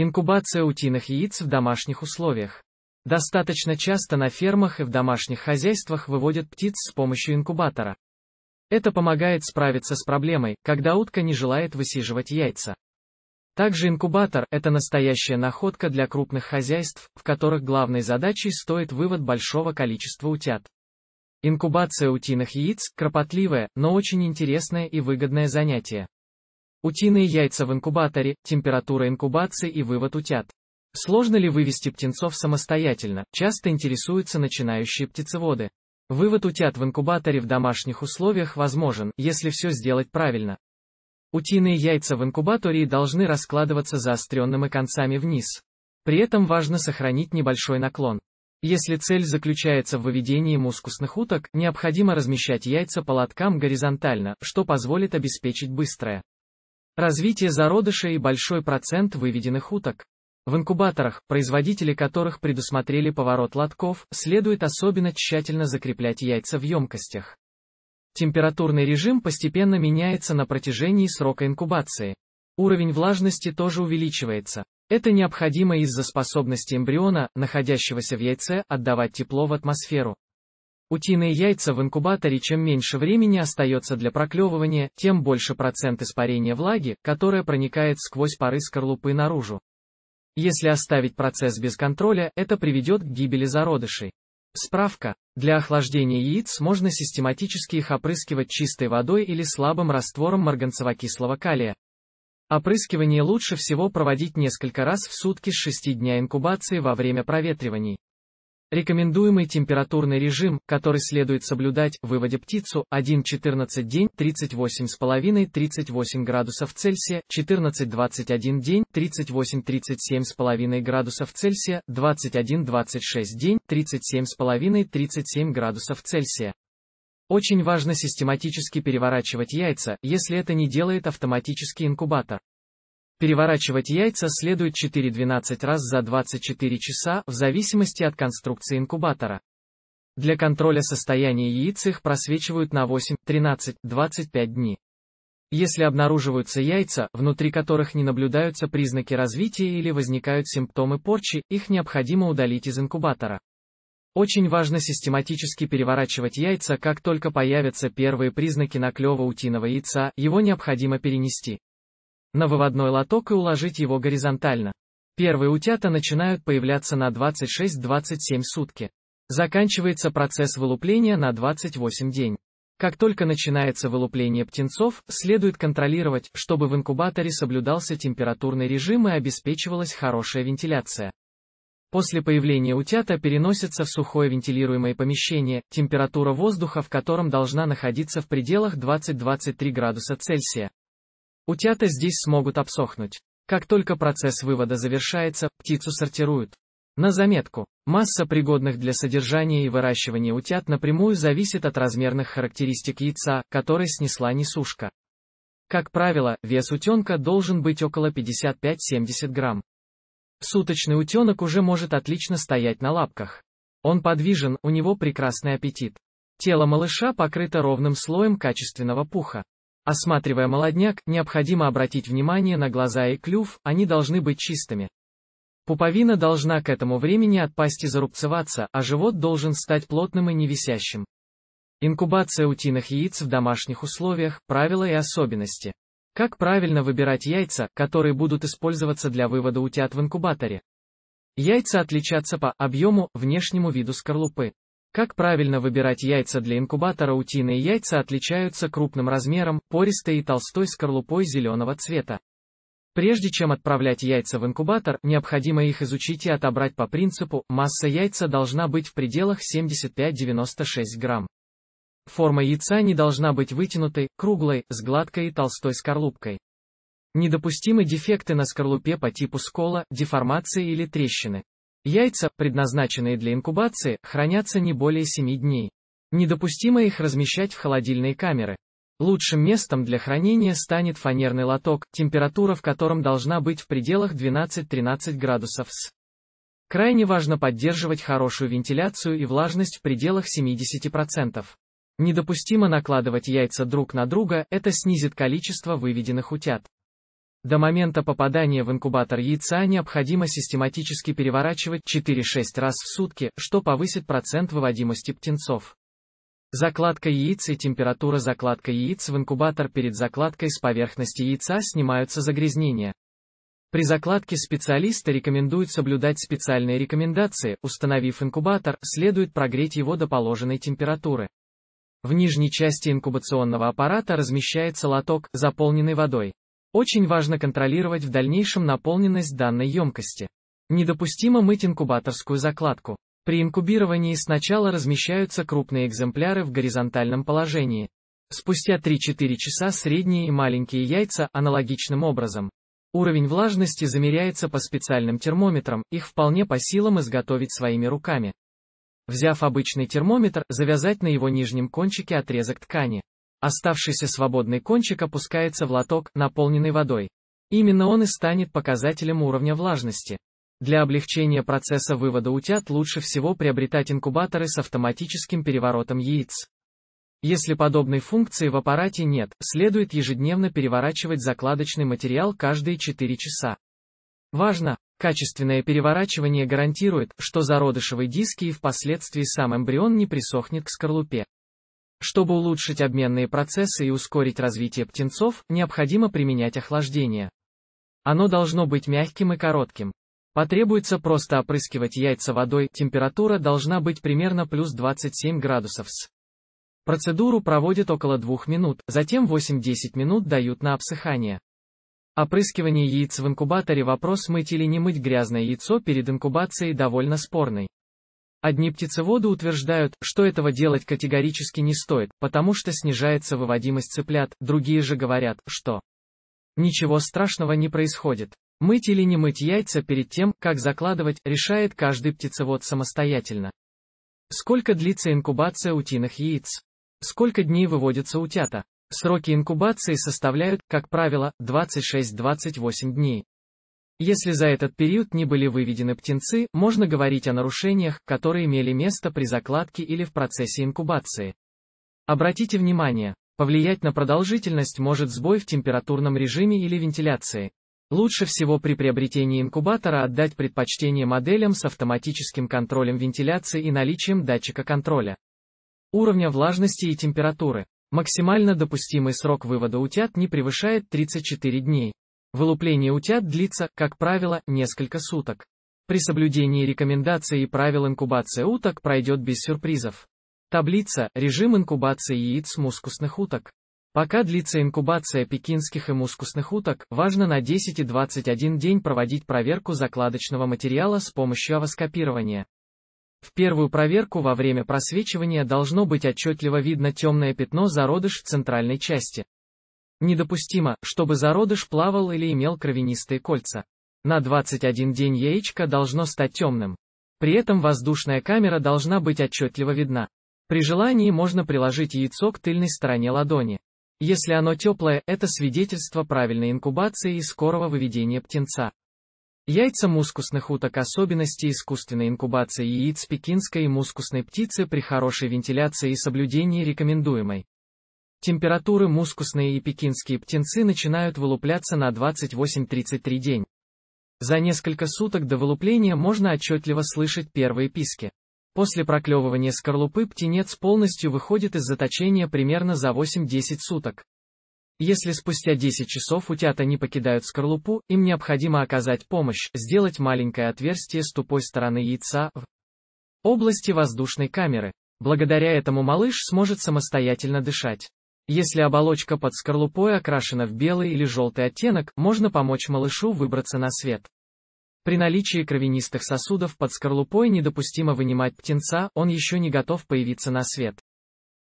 Инкубация утиных яиц в домашних условиях. Достаточно часто на фермах и в домашних хозяйствах выводят птиц с помощью инкубатора. Это помогает справиться с проблемой, когда утка не желает высиживать яйца. Также инкубатор – это настоящая находка для крупных хозяйств, в которых главной задачей стоит вывод большого количества утят. Инкубация утиных яиц – кропотливое, но очень интересное и выгодное занятие. Утиные яйца в инкубаторе, температура инкубации и вывод утят. Сложно ли вывести птенцов самостоятельно, часто интересуются начинающие птицеводы. Вывод утят в инкубаторе в домашних условиях возможен, если все сделать правильно. Утиные яйца в инкубаторе должны раскладываться заостренными концами вниз. При этом важно сохранить небольшой наклон. Если цель заключается в выведении мускусных уток, необходимо размещать яйца по лоткам горизонтально, что позволит обеспечить быстрое Развитие зародыша и большой процент выведенных уток. В инкубаторах, производители которых предусмотрели поворот лотков, следует особенно тщательно закреплять яйца в емкостях. Температурный режим постепенно меняется на протяжении срока инкубации. Уровень влажности тоже увеличивается. Это необходимо из-за способности эмбриона, находящегося в яйце, отдавать тепло в атмосферу. Утиные яйца в инкубаторе чем меньше времени остается для проклевывания, тем больше процент испарения влаги, которая проникает сквозь пары скорлупы наружу. Если оставить процесс без контроля, это приведет к гибели зародышей. Справка. Для охлаждения яиц можно систематически их опрыскивать чистой водой или слабым раствором марганцево-кислого калия. Опрыскивание лучше всего проводить несколько раз в сутки с 6 дня инкубации во время проветриваний. Рекомендуемый температурный режим, который следует соблюдать в выводе птицу 1-14 день 38,5-38 градусов Цельсия, 14-21 день 38-37,5 градусов Цельсия, 21-26 день 37,5-37 градусов Цельсия. Очень важно систематически переворачивать яйца, если это не делает автоматический инкубатор. Переворачивать яйца следует 4-12 раз за 24 часа, в зависимости от конструкции инкубатора. Для контроля состояния яиц их просвечивают на 8, 13, 25 дней. Если обнаруживаются яйца, внутри которых не наблюдаются признаки развития или возникают симптомы порчи, их необходимо удалить из инкубатора. Очень важно систематически переворачивать яйца, как только появятся первые признаки наклева утиного яйца, его необходимо перенести на выводной лоток и уложить его горизонтально. Первые утята начинают появляться на 26-27 сутки. Заканчивается процесс вылупления на 28 день. Как только начинается вылупление птенцов, следует контролировать, чтобы в инкубаторе соблюдался температурный режим и обеспечивалась хорошая вентиляция. После появления утята переносится в сухое вентилируемое помещение, температура воздуха в котором должна находиться в пределах 20-23 градуса Цельсия. Утята здесь смогут обсохнуть. Как только процесс вывода завершается, птицу сортируют. На заметку, масса пригодных для содержания и выращивания утят напрямую зависит от размерных характеристик яйца, которое снесла несушка. Как правило, вес утенка должен быть около 55-70 грамм. Суточный утенок уже может отлично стоять на лапках. Он подвижен, у него прекрасный аппетит. Тело малыша покрыто ровным слоем качественного пуха. Осматривая молодняк, необходимо обратить внимание на глаза и клюв, они должны быть чистыми. Пуповина должна к этому времени отпасть и зарубцеваться, а живот должен стать плотным и невисящим. Инкубация утиных яиц в домашних условиях, правила и особенности. Как правильно выбирать яйца, которые будут использоваться для вывода утят в инкубаторе? Яйца отличатся по объему, внешнему виду скорлупы. Как правильно выбирать яйца для инкубатора утиные яйца отличаются крупным размером, пористой и толстой скорлупой зеленого цвета. Прежде чем отправлять яйца в инкубатор, необходимо их изучить и отобрать по принципу, масса яйца должна быть в пределах 75-96 грамм. Форма яйца не должна быть вытянутой, круглой, с гладкой и толстой скорлупкой. Недопустимы дефекты на скорлупе по типу скола, деформации или трещины. Яйца, предназначенные для инкубации, хранятся не более 7 дней. Недопустимо их размещать в холодильные камеры. Лучшим местом для хранения станет фанерный лоток, температура в котором должна быть в пределах 12-13 градусов С. Крайне важно поддерживать хорошую вентиляцию и влажность в пределах 70%. Недопустимо накладывать яйца друг на друга, это снизит количество выведенных утят. До момента попадания в инкубатор яйца необходимо систематически переворачивать 4-6 раз в сутки, что повысит процент выводимости птенцов. Закладка яиц и температура закладка яиц в инкубатор перед закладкой с поверхности яйца снимаются загрязнения. При закладке специалисты рекомендуют соблюдать специальные рекомендации, установив инкубатор, следует прогреть его до положенной температуры. В нижней части инкубационного аппарата размещается лоток, заполненный водой. Очень важно контролировать в дальнейшем наполненность данной емкости. Недопустимо мыть инкубаторскую закладку. При инкубировании сначала размещаются крупные экземпляры в горизонтальном положении. Спустя 3-4 часа средние и маленькие яйца аналогичным образом. Уровень влажности замеряется по специальным термометрам, их вполне по силам изготовить своими руками. Взяв обычный термометр, завязать на его нижнем кончике отрезок ткани. Оставшийся свободный кончик опускается в лоток, наполненный водой. Именно он и станет показателем уровня влажности. Для облегчения процесса вывода утят лучше всего приобретать инкубаторы с автоматическим переворотом яиц. Если подобной функции в аппарате нет, следует ежедневно переворачивать закладочный материал каждые 4 часа. Важно, качественное переворачивание гарантирует, что зародышевые диски и впоследствии сам эмбрион не присохнет к скорлупе. Чтобы улучшить обменные процессы и ускорить развитие птенцов, необходимо применять охлаждение. Оно должно быть мягким и коротким. Потребуется просто опрыскивать яйца водой, температура должна быть примерно плюс 27 градусов с. Процедуру проводят около 2 минут, затем 8-10 минут дают на обсыхание. Опрыскивание яиц в инкубаторе вопрос мыть или не мыть грязное яйцо перед инкубацией довольно спорный. Одни птицеводы утверждают, что этого делать категорически не стоит, потому что снижается выводимость цыплят, другие же говорят, что ничего страшного не происходит. Мыть или не мыть яйца перед тем, как закладывать, решает каждый птицевод самостоятельно. Сколько длится инкубация утиных яиц? Сколько дней выводятся утята? Сроки инкубации составляют, как правило, 26-28 дней. Если за этот период не были выведены птенцы, можно говорить о нарушениях, которые имели место при закладке или в процессе инкубации. Обратите внимание, повлиять на продолжительность может сбой в температурном режиме или вентиляции. Лучше всего при приобретении инкубатора отдать предпочтение моделям с автоматическим контролем вентиляции и наличием датчика контроля. Уровня влажности и температуры. Максимально допустимый срок вывода утят не превышает 34 дней. Вылупление утят длится, как правило, несколько суток. При соблюдении рекомендаций и правил инкубации уток пройдет без сюрпризов. Таблица – режим инкубации яиц мускусных уток. Пока длится инкубация пекинских и мускусных уток, важно на 10 и 21 день проводить проверку закладочного материала с помощью авоскопирования. В первую проверку во время просвечивания должно быть отчетливо видно темное пятно зародыш в центральной части. Недопустимо, чтобы зародыш плавал или имел кровянистые кольца. На 21 день яичко должно стать темным. При этом воздушная камера должна быть отчетливо видна. При желании можно приложить яйцо к тыльной стороне ладони. Если оно теплое, это свидетельство правильной инкубации и скорого выведения птенца. Яйца мускусных уток Особенности искусственной инкубации яиц пекинской и мускусной птицы при хорошей вентиляции и соблюдении рекомендуемой Температуры мускусные и пекинские птенцы начинают вылупляться на 28-33 день. За несколько суток до вылупления можно отчетливо слышать первые писки. После проклевывания скорлупы птенец полностью выходит из заточения примерно за 8-10 суток. Если спустя 10 часов утята не покидают скорлупу, им необходимо оказать помощь, сделать маленькое отверстие с тупой стороны яйца в области воздушной камеры. Благодаря этому малыш сможет самостоятельно дышать. Если оболочка под скорлупой окрашена в белый или желтый оттенок, можно помочь малышу выбраться на свет. При наличии кровянистых сосудов под скорлупой недопустимо вынимать птенца, он еще не готов появиться на свет.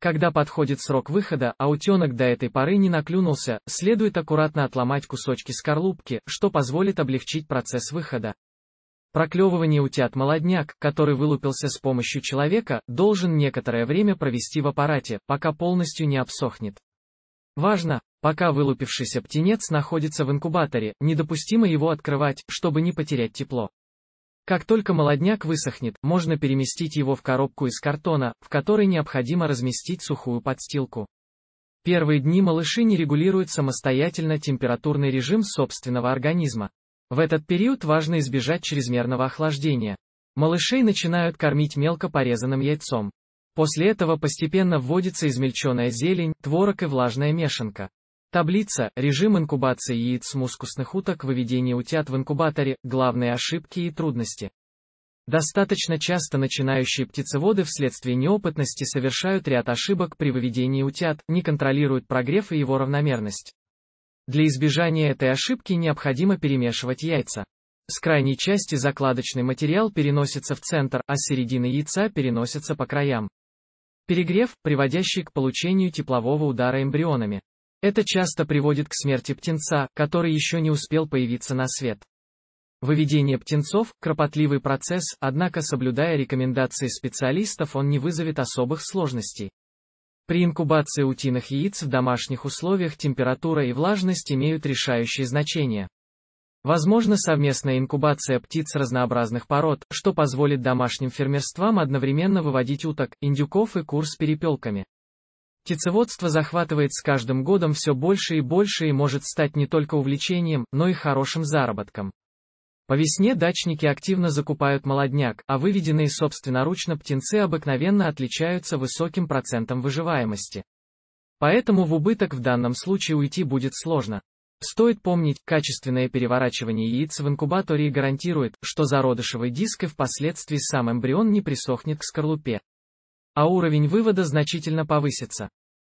Когда подходит срок выхода, а утенок до этой поры не наклюнулся, следует аккуратно отломать кусочки скорлупки, что позволит облегчить процесс выхода. Проклевывание утят молодняк, который вылупился с помощью человека, должен некоторое время провести в аппарате, пока полностью не обсохнет. Важно, пока вылупившийся птенец находится в инкубаторе, недопустимо его открывать, чтобы не потерять тепло. Как только молодняк высохнет, можно переместить его в коробку из картона, в которой необходимо разместить сухую подстилку. Первые дни малыши не регулируют самостоятельно температурный режим собственного организма. В этот период важно избежать чрезмерного охлаждения. Малышей начинают кормить мелко порезанным яйцом. После этого постепенно вводится измельченная зелень, творог и влажная мешанка. Таблица, режим инкубации яиц мускусных уток, выведение утят в инкубаторе, главные ошибки и трудности. Достаточно часто начинающие птицеводы вследствие неопытности совершают ряд ошибок при выведении утят, не контролируют прогрев и его равномерность. Для избежания этой ошибки необходимо перемешивать яйца. С крайней части закладочный материал переносится в центр, а с середины яйца переносится по краям. Перегрев, приводящий к получению теплового удара эмбрионами. Это часто приводит к смерти птенца, который еще не успел появиться на свет. Выведение птенцов – кропотливый процесс, однако соблюдая рекомендации специалистов он не вызовет особых сложностей. При инкубации утиных яиц в домашних условиях температура и влажность имеют решающее значение. Возможно совместная инкубация птиц разнообразных пород, что позволит домашним фермерствам одновременно выводить уток, индюков и кур с перепелками. Птицеводство захватывает с каждым годом все больше и больше и может стать не только увлечением, но и хорошим заработком. По весне дачники активно закупают молодняк, а выведенные собственноручно птенцы обыкновенно отличаются высоким процентом выживаемости. Поэтому в убыток в данном случае уйти будет сложно. Стоит помнить, качественное переворачивание яиц в инкубаторе гарантирует, что зародышевый диск и впоследствии сам эмбрион не присохнет к скорлупе. А уровень вывода значительно повысится.